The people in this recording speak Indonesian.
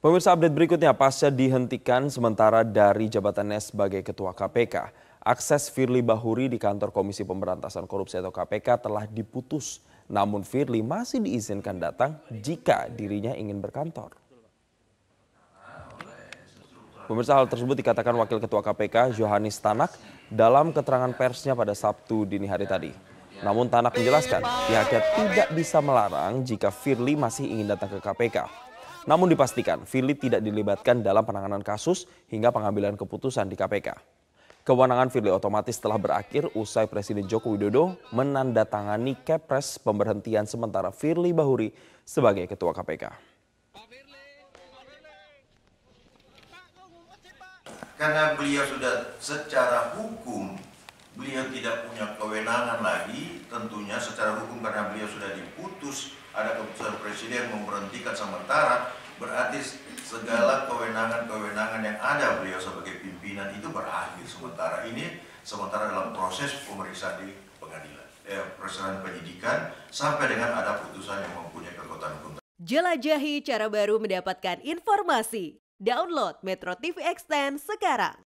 Pemirsa update berikutnya, pasca dihentikan sementara dari jabatannya sebagai Ketua KPK, akses Firly Bahuri di kantor Komisi Pemberantasan Korupsi atau KPK telah diputus. Namun Firly masih diizinkan datang jika dirinya ingin berkantor. Pemirsa hal tersebut dikatakan Wakil Ketua KPK Johanis Tanak dalam keterangan persnya pada Sabtu dini hari tadi. Namun Tanak menjelaskan pihaknya tidak bisa melarang jika Firly masih ingin datang ke KPK. Namun dipastikan Fili tidak dilibatkan dalam penanganan kasus hingga pengambilan keputusan di KPK. Kewenangan Firly otomatis telah berakhir usai Presiden Joko Widodo menandatangani Kepres pemberhentian sementara Firly Bahuri sebagai Ketua KPK. Karena beliau sudah secara hukum beliau tidak punya kewenangan lagi tentunya secara hukum karena beliau sudah diputus ada keputusan presiden memberhentikan sementara berarti segala kewenangan-kewenangan yang ada beliau sebagai pimpinan itu berakhir sementara ini sementara dalam proses pemeriksaan di pengadilan eh, proses penyidikan sampai dengan ada putusan yang mempunyai kekuatan hukum Jelajahi cara baru mendapatkan informasi. Download Metro TV Extend sekarang.